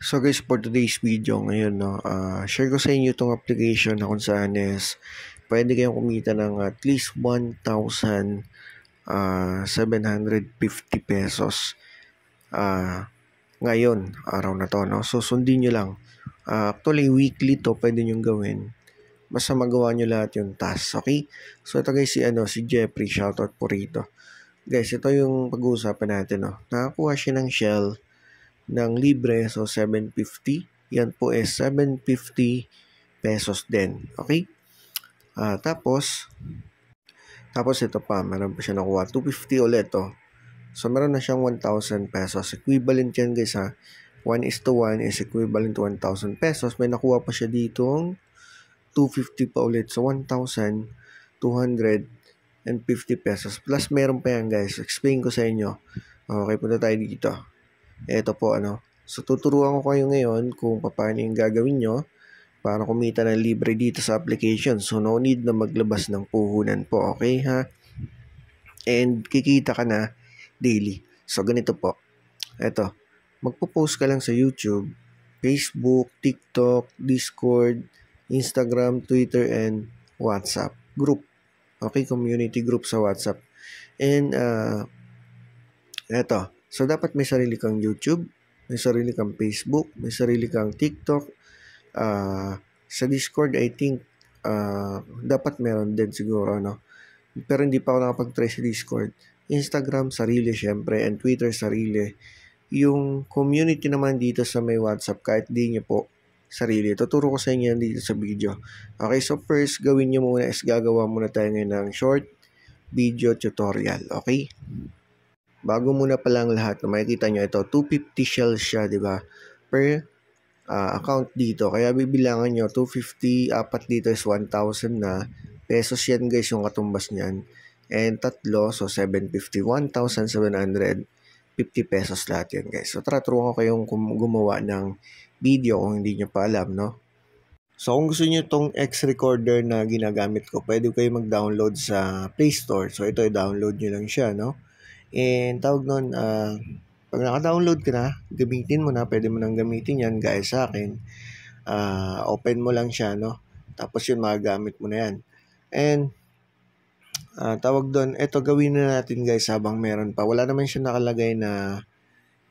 So guys, for today's video ngayon, no, uh, share ko sa inyo itong application na kung saan is pwede kayong kumita ng at least 1,750 ah, pesos uh, ngayon, araw na to. No? So sundin nyo lang. Uh, actually, weekly to pwede nyo gawin. Basta magawa nyo lahat yung task, okay? So ito guys, si, ano, si Jeffrey, shoutout po rito. Guys, ito yung pag-uusapan natin. No? Nakakuha siya ng shell ng libre. So, 750. Yan po eh, is 750 pesos din. Okay? Uh, tapos, tapos ito pa, meron pa siya nakuha. 250 ulit oh. So, meron na siyang 1,000 pesos. Equivalent yan guys ha. 1 is to 1 is equivalent to 1,000 pesos. May nakuha pa siya ditong 250 pa ulit. So, 1,250 pesos. Plus, meron pa yan guys. Explain ko sa inyo. Okay, punta tayo dito eto po ano. So tuturuan ko kayo ngayon kung paano yung gagawin nyo para kumita ng libre dito sa application. So no need na maglabas ng puhunan po, okay ha? And kikita ka na daily. So ganito po. Ito, magpo-post ka lang sa YouTube, Facebook, TikTok, Discord, Instagram, Twitter, and WhatsApp group. Okay, community group sa WhatsApp. And uh, eto, So, dapat may sarili kang YouTube, may sarili kang Facebook, may sarili kang TikTok. Uh, sa Discord, I think, uh, dapat meron din siguro, ano. Pero hindi pa ako nakapag-try sa Discord. Instagram, sarili syempre, and Twitter, sarili. Yung community naman dito sa may WhatsApp, kahit di nyo po sarili. Tuturo ko sa inyo dito sa video. Okay, so first, gawin nyo muna is gagawa muna tayo ngayon ng short video tutorial. Okay? bago muna pa lang lahat na makikita nyo ito 250 shells siya di ba per uh, account dito kaya bibilangan nyo 250 apat dito is 1,000 na pesos yan guys yung katumbas niyan and tatlo so 750 1,750 pesos lahat yan guys so tara turuan ko kayong gumawa ng video kung hindi nyo pa alam no So kung gusto niyo tong X recorder na ginagamit ko, pwede kayo mag-download sa Play Store. So ito i-download niyo lang siya, no? And tawag nun, uh, pag naka-download ka na, gamitin mo na, pwede mo nang gamitin yan gaya sa akin. Uh, open mo lang siya, no? Tapos yun, magagamit mo na yan. And uh, tawag doon, eto gawin na natin guys habang meron pa. Wala naman siya nakalagay na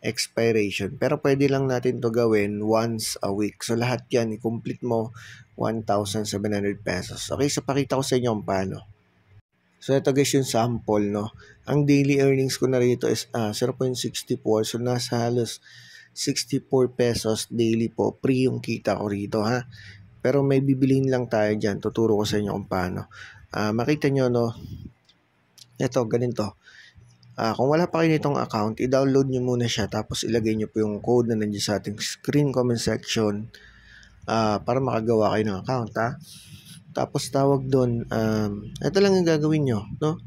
expiration. Pero pwede lang natin to gawin once a week. So lahat yan, i-complete mo 1,700 pesos. Okay, so pakita ko sa inyo kung paano. So ito guys yung sample no. Ang daily earnings ko na rito is ah, 0.64 so nasa halos 64 pesos daily po pre yung kita ko rito ha. Pero may bibilihin lang tayo diyan. Tuturo ko sa inyo kung paano. Ah, makita niyo no. Ito ganito. Uh, ah, kung wala pa kayo nitong account, i-download nyo muna siya tapos ilagay nyo po yung code na nandiyan sa ating screen comment section uh, para makagawa kayo ng account ha. Tapos tawag doon, um, ito lang ang gagawin nyo, no?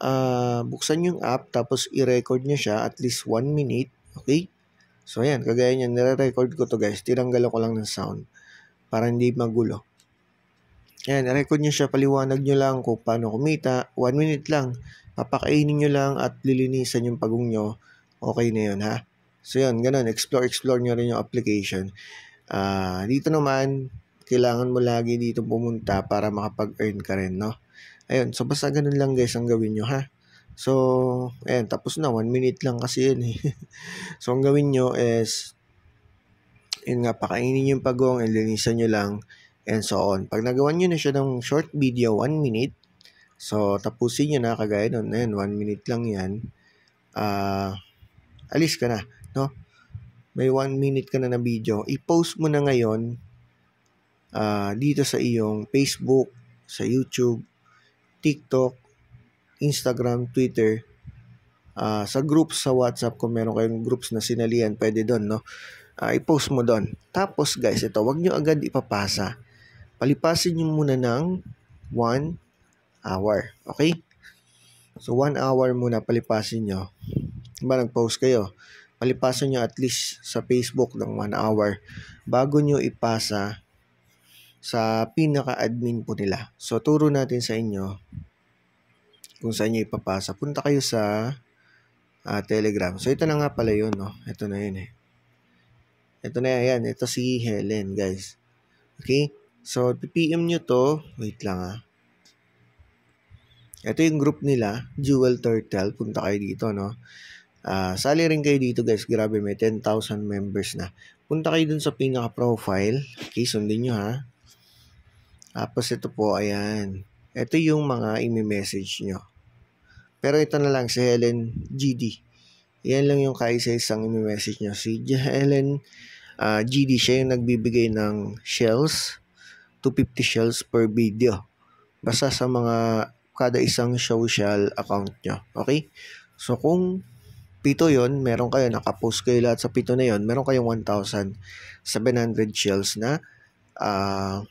Uh, buksan yung app, tapos i-record nyo siya at least 1 minute, okay? So, ayan, kagaya niyan, nire-record ko to guys. Tiranggal ko lang ng sound para hindi magulo. Ayan, record nyo siya, paliwanag nyo lang kung paano kumita. 1 minute lang. Papakainin nyo lang at lilinisan yung pagong nyo. Okay na yun, ha? So, yun, ganun. Explore, explore nyo rin yung application. Uh, dito naman, kailangan mo lagi dito pumunta para makapag-earn ka rin, no? Ayun, so basta ganun lang guys ang gawin nyo, ha? So, ayun, tapos na. One minute lang kasi yun, eh. so, ang gawin nyo is, yun nga, pakainin yung pagong, and linisan nyo lang, and so on. Pag nagawa nyo na siya ng short video, one minute, so, tapusin nyo na, kagaya nun, ayun, one minute lang yan, ah, uh, alis ka na, no? May one minute ka na na video, i-post mo na ngayon uh, dito sa iyong Facebook, sa YouTube, TikTok, Instagram, Twitter, uh, sa groups sa WhatsApp kung meron kayong groups na sinalian, pwede doon, no? Uh, i-post mo doon. Tapos guys, ito, wag nyo agad ipapasa. Palipasin nyo muna ng 1 hour. Okay? So, 1 hour muna palipasin nyo. Diba nag-post kayo? Palipasin nyo at least sa Facebook ng 1 hour bago nyo ipasa sa pinaka-admin po nila. So, turo natin sa inyo kung saan nyo ipapasa. Punta kayo sa uh, Telegram. So, ito na nga pala yun, no? Ito na yun, eh. Ito na yan. Ito si Helen, guys. Okay? So, PM nyo to. Wait lang, ah. Ito yung group nila, Jewel Turtle. Punta kayo dito, no? Uh, sali rin kayo dito, guys. Grabe, may 10,000 members na. Punta kayo dun sa pinaka-profile. Okay, sundin nyo, ha? Tapos ito po, ayan. Ito yung mga imi-message nyo. Pero ito na lang si Helen GD. Yan lang yung kaisa-isang imi-message nyo. Si Helen uh, ah, GD, siya yung nagbibigay ng shells. 250 shells per video. Basta sa mga kada isang social account nyo. Okay? So kung pito yon meron kayo, nakapost kayo lahat sa pito na yon meron kayong 1,700 shells na uh,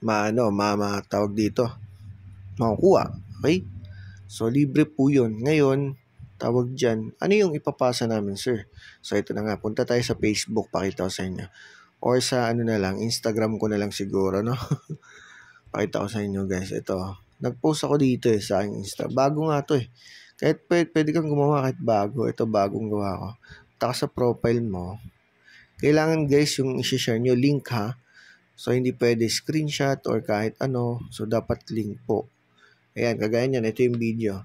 maano, ma, tawag dito, makukuha. Okay? So, libre po yun. Ngayon, tawag dyan, ano yung ipapasa namin, sir? So, ito na nga, punta tayo sa Facebook, pakita ko sa inyo. Or sa ano na lang, Instagram ko na lang siguro, no? pakita ko sa inyo, guys. Ito, nag-post ako dito eh, sa aking Insta. Bago nga to eh. Kahit pwede, pwede kang gumawa kahit bago. Ito, bagong gawa ko. Taka sa profile mo. Kailangan guys yung isi-share nyo link ha So, hindi pwede screenshot or kahit ano. So, dapat link po. Ayan, kagaya nyan. Ito yung video.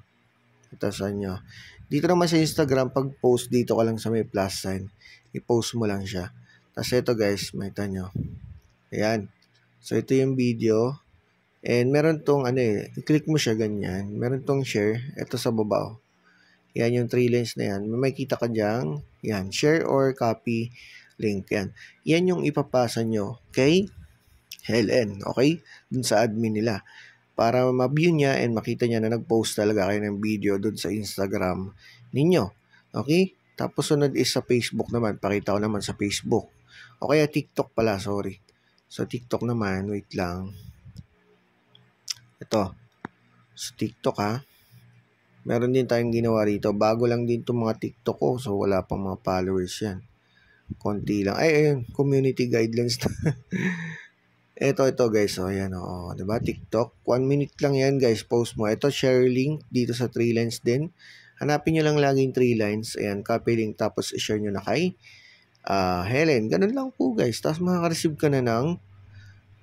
Ito sa nyo. Dito naman sa Instagram, pag post dito ka lang sa may plus sign. I-post mo lang siya. Tapos ito guys, may tanyo. Ayan. So, ito yung video. And meron tong ano eh, i-click mo siya ganyan. Meron tong share. Ito sa baba oh. Yan yung three lines na yan. May makita ka dyan. Yan, share or copy link. Yan. Yan yung ipapasa nyo. Okay? Helen, okay? Dun sa admin nila. Para ma-view niya and makita niya na nag-post talaga kayo ng video dun sa Instagram ninyo. Okay? Tapos sunod is sa Facebook naman. Pakita ko naman sa Facebook. O kaya TikTok pala, sorry. So TikTok naman, wait lang. Ito. Sa so, TikTok ha. Meron din tayong ginawa rito. Bago lang din itong mga TikTok ko. So wala pang mga followers yan. Konti lang. Ay, ayun. Community guidelines na. Ito, ito guys. O, oh, yan. O, oh, diba? TikTok. One minute lang yan guys. Post mo. Ito, share link dito sa 3 lines din. Hanapin nyo lang laging 3 lines. Ayan, copy link. Tapos, share nyo na kay uh, Helen. Ganun lang po guys. Tapos, makaka-receive ka na ng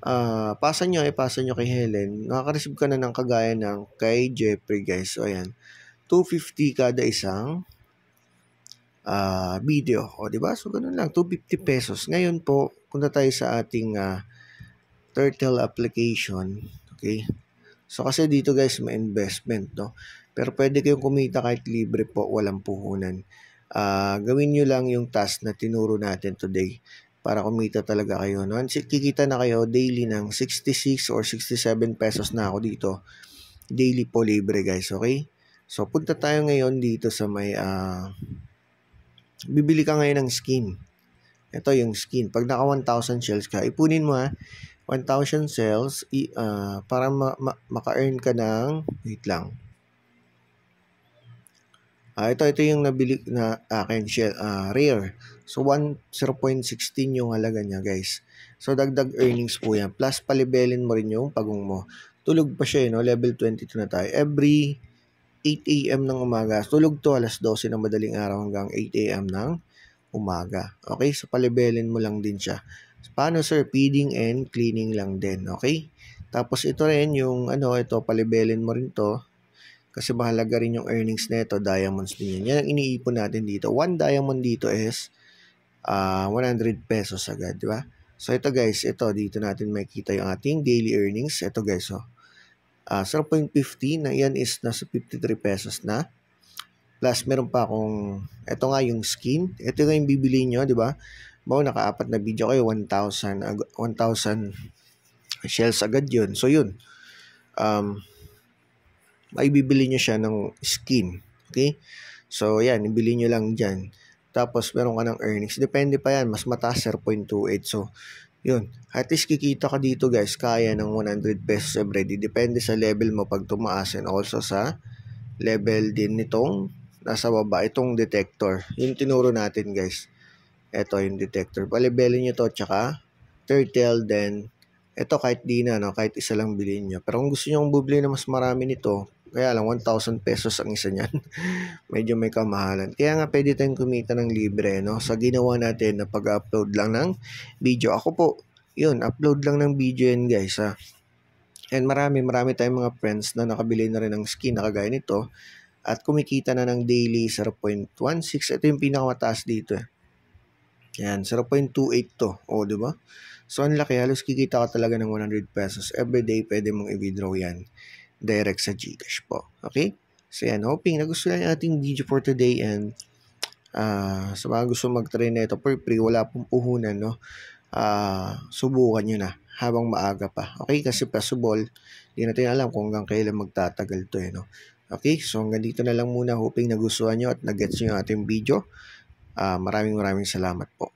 uh, pasa nyo, ipasa eh, nyo kay Helen. Makaka-receive ka na ng kagaya ng kay Jeffrey guys. O, ayan. 250 kada isang uh, video. O, di ba? So, ganun lang. 250 pesos. Ngayon po, punta tayo sa ating uh, turtle application. Okay? So, kasi dito guys, may investment, no? Pero pwede kayong kumita kahit libre po, walang puhunan. Uh, gawin nyo lang yung task na tinuro natin today para kumita talaga kayo. No? Once kikita na kayo daily ng 66 or 67 pesos na ako dito, daily po libre guys, okay? So, punta tayo ngayon dito sa may, uh, bibili ka ngayon ng skin. Ito yung skin. Pag naka 1,000 shells ka, ipunin mo ha, 1,000 sales uh, para ma- ma- maka-earn ka ng wait lang. Ah, uh, ito ito yung nabili na akin shell uh, ah, rare. So 1 yung halaga niya, guys. So dagdag earnings po yan. Plus palibelin mo rin yung pagong mo. Tulog pa siya, eh, no? Level 22 na tayo. Every 8 a.m. ng umaga. Tulog to alas 12 ng madaling araw hanggang 8 a.m. ng umaga. Okay? So palibelin mo lang din siya. Paano sir? Feeding and cleaning lang din, okay? Tapos ito rin yung ano, ito palibelin mo rin to kasi mahalaga rin yung earnings nito, diamonds din yan. Yan ang iniipon natin dito. One diamond dito is uh, ah, 100 pesos agad, di ba? So ito guys, ito dito natin makita yung ating daily earnings. Ito guys, oh. Uh, ah, 0.50 na yan is nasa 53 pesos na. Plus meron pa akong, ito nga yung skin. Ito nga yung bibili nyo, di ba? Mao nakaapat na video kayo, 1,000, 1,000 shells agad yun. So yun, um, maibibili nyo siya ng skin. Okay? So yan, ibili niyo lang diyan. Tapos meron ka ng earnings. Depende pa yan, mas mataas 0.28. So yun, at least kikita ka dito guys, kaya ng 100 pesos everyday. Depende sa level mo pag tumaas and also sa level din nitong nasa baba, itong detector. Yung tinuro natin guys. Ito yung detector. Palibelo nyo to tsaka turtle then ito kahit di na, no? kahit isa lang bilhin nyo. Pero kung gusto nyo bubili na mas marami nito, kaya lang 1,000 pesos ang isa niyan. Medyo may kamahalan. Kaya nga pwede tayong kumita ng libre no? sa ginawa natin na pag-upload lang ng video. Ako po, yun, upload lang ng video yan guys. Ha? And marami, marami tayong mga friends na nakabili na rin ng skin na kagaya nito at kumikita na ng daily 0.16. Ito yung pinakamataas dito. Eh. Yan, 0.28 to. O, di ba? So, ang laki. Halos kikita ka talaga ng 100 pesos. Everyday, pwede mong i-withdraw yan direct sa Gcash po. Okay? So, yan. Hoping na gusto yung ating video for today and uh, sa mga gusto mag-try na ito for free, wala pong puhunan, no? Uh, subukan nyo na habang maaga pa. Okay? Kasi possible, hindi natin alam kung hanggang kailan magtatagal to, eh, no? Okay? So, hanggang dito na lang muna. Hoping nagustuhan nyo at nag-gets nyo ating video. Uh, maraming maraming salamat po.